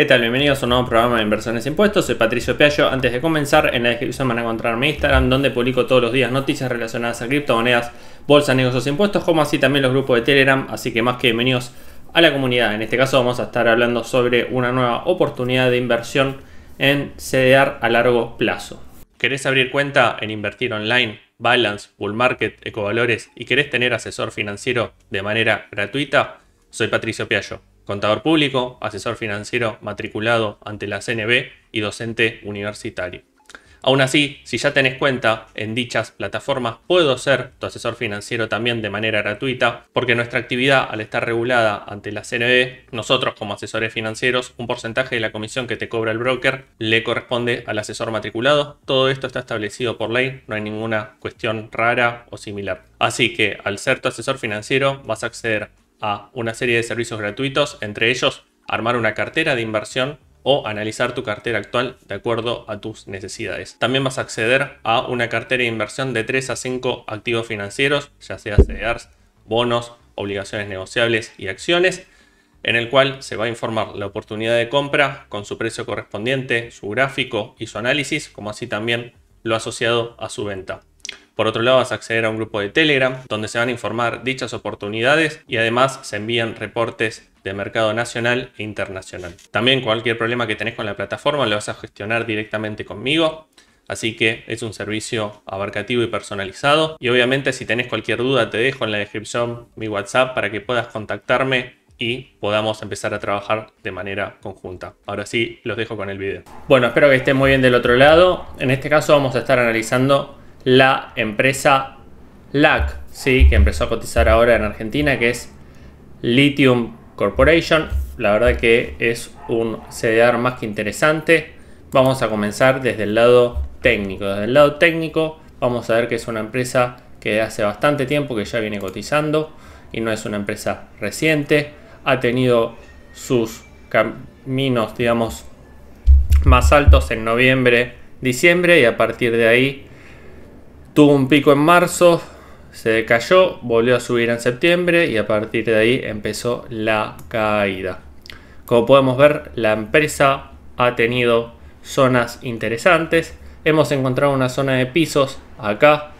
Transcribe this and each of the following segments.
¿Qué tal? Bienvenidos a un nuevo programa de inversiones e impuestos. Soy Patricio Piaggio. Antes de comenzar, en la descripción van a encontrar mi Instagram, donde publico todos los días noticias relacionadas a criptomonedas, bolsa, negocios e impuestos, como así también los grupos de Telegram. Así que más que bienvenidos a la comunidad. En este caso, vamos a estar hablando sobre una nueva oportunidad de inversión en CDR a largo plazo. ¿Querés abrir cuenta en invertir online, Balance, Bull Market, Ecovalores y querés tener asesor financiero de manera gratuita? Soy Patricio Piaggio contador público, asesor financiero matriculado ante la CNB y docente universitario. Aún así, si ya tenés cuenta en dichas plataformas, puedo ser tu asesor financiero también de manera gratuita, porque nuestra actividad, al estar regulada ante la CNB, nosotros como asesores financieros, un porcentaje de la comisión que te cobra el broker le corresponde al asesor matriculado. Todo esto está establecido por ley, no hay ninguna cuestión rara o similar. Así que al ser tu asesor financiero vas a acceder a una serie de servicios gratuitos, entre ellos armar una cartera de inversión o analizar tu cartera actual de acuerdo a tus necesidades. También vas a acceder a una cartera de inversión de 3 a 5 activos financieros, ya sea CDRs, bonos, obligaciones negociables y acciones, en el cual se va a informar la oportunidad de compra con su precio correspondiente, su gráfico y su análisis, como así también lo asociado a su venta. Por otro lado, vas a acceder a un grupo de Telegram donde se van a informar dichas oportunidades y además se envían reportes de mercado nacional e internacional. También cualquier problema que tenés con la plataforma lo vas a gestionar directamente conmigo. Así que es un servicio abarcativo y personalizado. Y obviamente si tenés cualquier duda te dejo en la descripción mi WhatsApp para que puedas contactarme y podamos empezar a trabajar de manera conjunta. Ahora sí, los dejo con el video. Bueno, espero que estén muy bien del otro lado. En este caso vamos a estar analizando la empresa LAC, ¿sí? que empezó a cotizar ahora en Argentina, que es Lithium Corporation. La verdad que es un CDR más que interesante. Vamos a comenzar desde el lado técnico. Desde el lado técnico vamos a ver que es una empresa que hace bastante tiempo que ya viene cotizando y no es una empresa reciente. Ha tenido sus caminos, digamos, más altos en noviembre, diciembre y a partir de ahí Tuvo un pico en marzo, se decayó, volvió a subir en septiembre y a partir de ahí empezó la caída. Como podemos ver, la empresa ha tenido zonas interesantes. Hemos encontrado una zona de pisos acá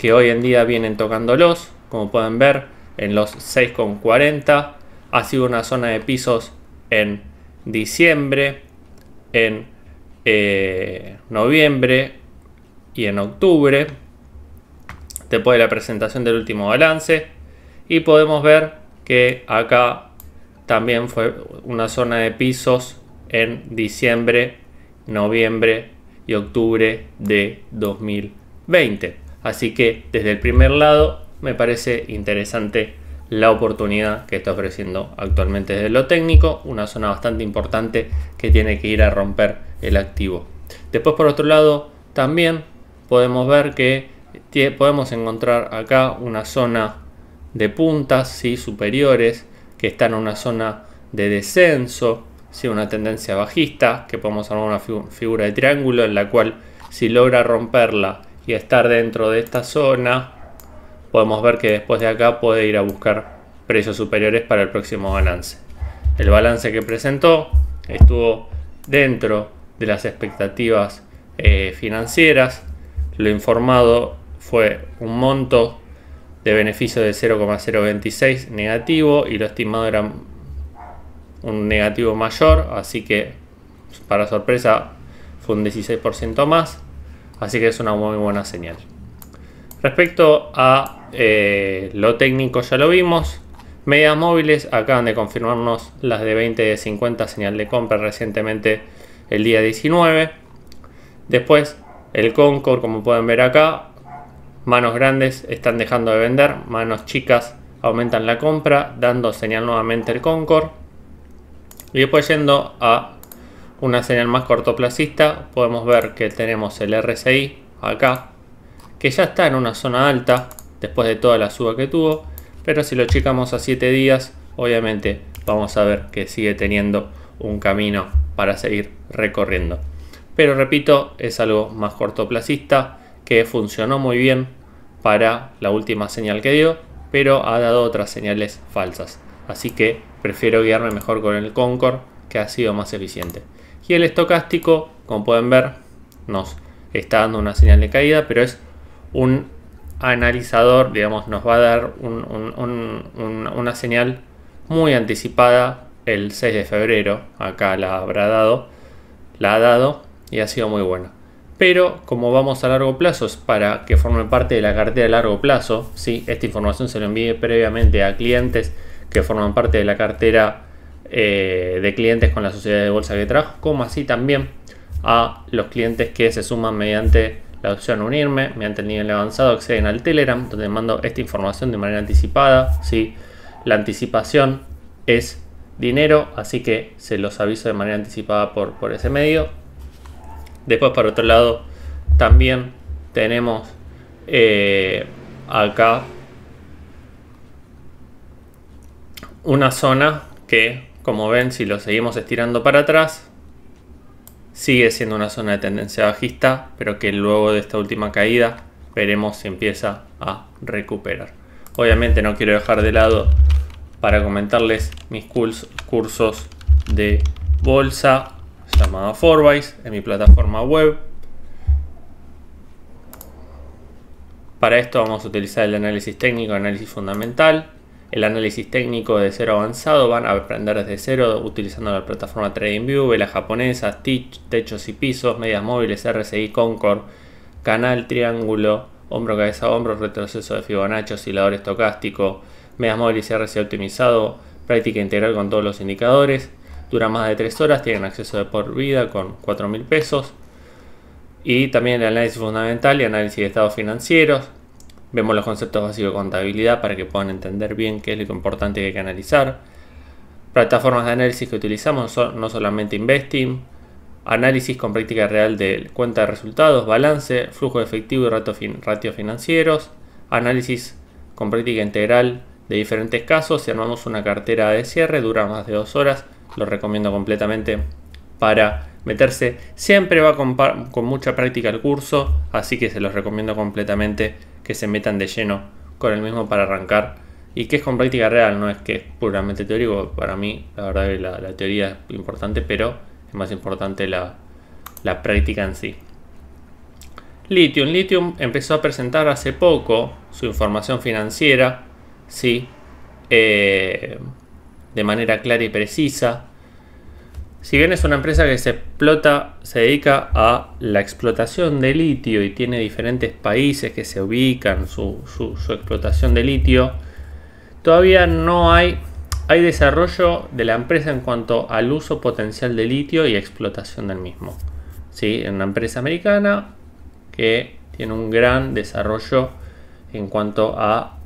que hoy en día vienen tocándolos, como pueden ver, en los 6,40. Ha sido una zona de pisos en diciembre, en eh, noviembre y en octubre después de la presentación del último balance. Y podemos ver que acá también fue una zona de pisos en diciembre, noviembre y octubre de 2020. Así que desde el primer lado me parece interesante la oportunidad que está ofreciendo actualmente desde lo técnico, una zona bastante importante que tiene que ir a romper el activo. Después por otro lado también podemos ver que podemos encontrar acá una zona de puntas superiores que está en una zona de descenso, una tendencia bajista, que podemos armar una figura de triángulo en la cual si logra romperla y estar dentro de esta zona, podemos ver que después de acá puede ir a buscar precios superiores para el próximo balance. El balance que presentó estuvo dentro de las expectativas eh, financieras, lo informado fue un monto de beneficio de 0,026 negativo y lo estimado era un negativo mayor, así que para sorpresa fue un 16% más, así que es una muy buena señal. Respecto a eh, lo técnico ya lo vimos, medias móviles acaban de confirmarnos las de 20 de 50 señal de compra recientemente el día 19. Después el Concord como pueden ver acá Manos grandes están dejando de vender, manos chicas aumentan la compra, dando señal nuevamente el Concord. Y después yendo a una señal más cortoplacista, podemos ver que tenemos el RSI acá, que ya está en una zona alta después de toda la suba que tuvo, pero si lo checamos a 7 días, obviamente vamos a ver que sigue teniendo un camino para seguir recorriendo. Pero repito, es algo más cortoplacista que funcionó muy bien para la última señal que dio, pero ha dado otras señales falsas. Así que prefiero guiarme mejor con el Concord, que ha sido más eficiente. Y el estocástico, como pueden ver, nos está dando una señal de caída, pero es un analizador, digamos, nos va a dar una señal muy anticipada el 6 de febrero, acá la habrá dado, la ha dado y ha sido muy buena pero como vamos a largo plazo, es para que formen parte de la cartera de largo plazo, ¿sí? esta información se lo envíe previamente a clientes que forman parte de la cartera eh, de clientes con la sociedad de bolsa que trabajo, como así también a los clientes que se suman mediante la opción unirme, mediante el avanzado, acceden al Telegram, donde mando esta información de manera anticipada. ¿sí? La anticipación es dinero, así que se los aviso de manera anticipada por, por ese medio. Después, para otro lado, también tenemos eh, acá una zona que, como ven, si lo seguimos estirando para atrás, sigue siendo una zona de tendencia bajista, pero que luego de esta última caída veremos si empieza a recuperar. Obviamente no quiero dejar de lado para comentarles mis cursos de bolsa llamada Forbase en mi plataforma web. Para esto vamos a utilizar el análisis técnico, análisis fundamental. El análisis técnico de cero avanzado van a aprender desde cero utilizando la plataforma TradingView, velas japonesas, techos y pisos, medias móviles, RSI, Concord, canal, triángulo, hombro, cabeza, hombro, retroceso de Fibonacci, oscilador estocástico, medias móviles, RSI optimizado, práctica integral con todos los indicadores, dura más de 3 horas, tienen acceso de por vida con 4.000 mil pesos. Y también el análisis fundamental y análisis de estados financieros. Vemos los conceptos básicos de contabilidad para que puedan entender bien qué es lo importante que hay que analizar. Plataformas de análisis que utilizamos son no solamente Investing, análisis con práctica real de cuenta de resultados, balance, flujo de efectivo y ratio, financieros, análisis con práctica integral de diferentes casos. Si armamos una cartera de cierre, dura más de 2 horas lo recomiendo completamente para meterse. Siempre va con, mucha práctica el curso, así que se los recomiendo completamente que se metan de lleno con el mismo para arrancar. Y que es con práctica real, no es que es puramente teórico. Para mí, la verdad la, teoría es importante, pero es más importante la, práctica en sí. Lithium. Lithium empezó a presentar hace poco su información financiera. Sí. Eh, de manera clara y precisa. Si bien es una empresa que se explota, se dedica a la explotación de litio y tiene diferentes países que se ubican su, su, explotación de litio, todavía no hay, hay desarrollo de la empresa en cuanto al uso potencial de litio y explotación del mismo. ¿Sí? Una empresa americana que tiene un gran desarrollo en cuanto a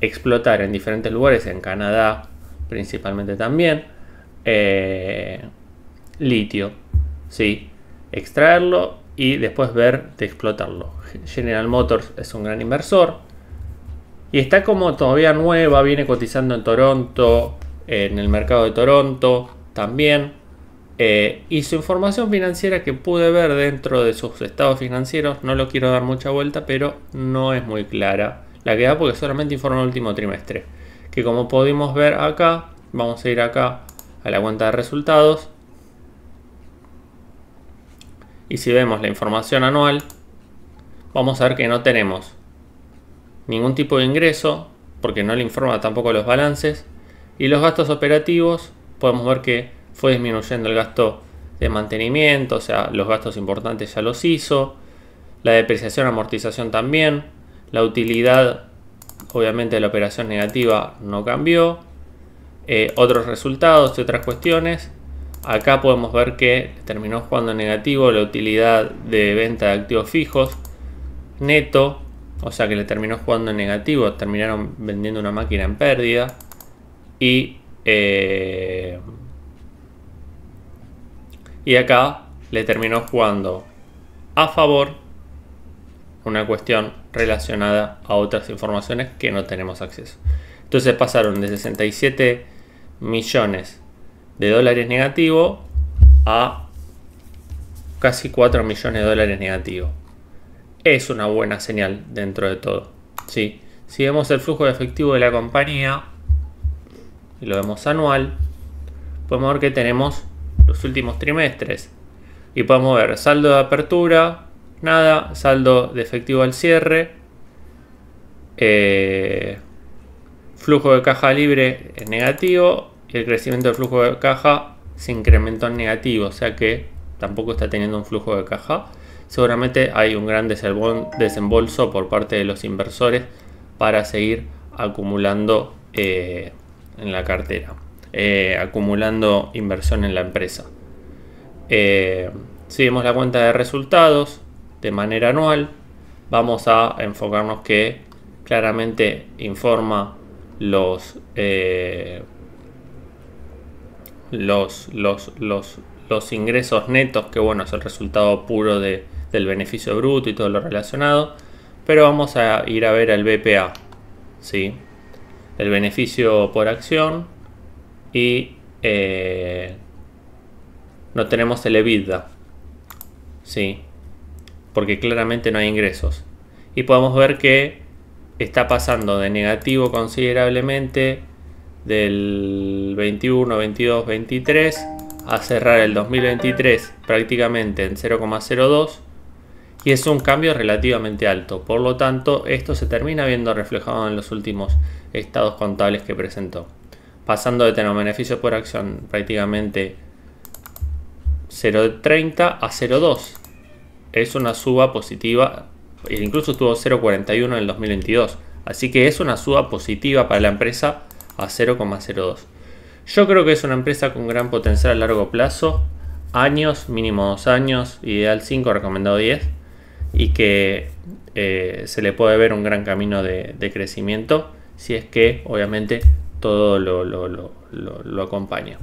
explotar en diferentes lugares, en Canadá, principalmente también, eh, litio, ¿sí? extraerlo y después ver de explotarlo. General Motors es un gran inversor y está como todavía nueva, viene cotizando en Toronto, en el mercado de Toronto también. Eh, y su información financiera que pude ver dentro de sus estados financieros, no lo quiero dar mucha vuelta, pero no es muy clara. La que da porque solamente informa el último trimestre que como podemos ver acá, vamos a ir acá a la cuenta de resultados. Y si vemos la información anual, vamos a ver que no tenemos ningún tipo de ingreso, porque no le informa tampoco los balances. Y los gastos operativos, podemos ver que fue disminuyendo el gasto de mantenimiento, o sea, los gastos importantes ya los hizo. La depreciación, amortización también. La utilidad Obviamente la operación negativa no cambió. Eh, otros resultados y otras cuestiones. Acá podemos ver que terminó jugando negativo la utilidad de venta de activos fijos neto. O sea que le terminó jugando negativo. Terminaron vendiendo una máquina en pérdida. Y, eh, y acá le terminó jugando a favor una cuestión relacionada a otras informaciones que no tenemos acceso. Entonces pasaron de 67 millones de dólares negativo a casi 4 millones de dólares negativo. Es una buena señal dentro de todo. ¿sí? Si vemos el flujo de efectivo de la compañía y lo vemos anual, podemos ver que tenemos los últimos trimestres y podemos ver saldo de apertura nada, saldo de efectivo al cierre, eh, flujo de caja libre es negativo y el crecimiento del flujo de caja se incrementó en negativo, o sea que tampoco está teniendo un flujo de caja. Seguramente hay un gran desembolso por parte de los inversores para seguir acumulando eh, en la cartera, eh, acumulando inversión en la empresa. seguimos la cuenta de resultados, de manera anual. Vamos a enfocarnos que claramente informa eh, los, los, los, los, ingresos netos, que bueno, es el resultado puro del beneficio bruto y todo lo relacionado. Pero vamos a ir a ver el BPA, ¿sí? el beneficio por acción y eh, no tenemos el EBITDA. ¿sí? porque claramente no hay ingresos. Y podemos ver que está pasando de negativo considerablemente del 21, 22, 23 a cerrar el 2023 prácticamente en 0,02 y es un cambio relativamente alto. Por lo tanto, esto se termina viendo reflejado en los últimos estados contables que presentó. Pasando de tener un beneficio por acción prácticamente 0,30 a 0,2 es una suba positiva, e incluso estuvo 0,41 en el 2022. Así que es una suba positiva para la empresa a 0,02. Yo creo que es una empresa con gran potencial a largo plazo, años, mínimo dos años, ideal 5, recomendado 10, y que eh, se le puede ver un gran camino de, crecimiento si es que obviamente todo lo acompaña.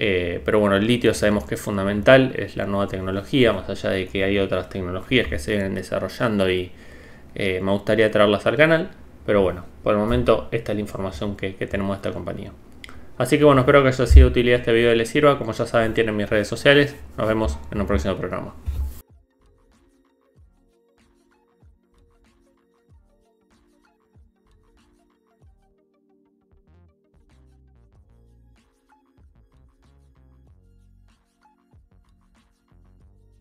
Eh, pero bueno, el litio sabemos que es fundamental, es la nueva tecnología, más allá de que hay otras tecnologías que se vienen desarrollando y eh, me gustaría traerlas al canal. Pero bueno, por el momento esta es la información que, tenemos de esta compañía. Así que bueno, espero que haya sido de utilidad este video y les sirva. Como ya saben, tienen mis redes sociales. Nos vemos en un próximo programa.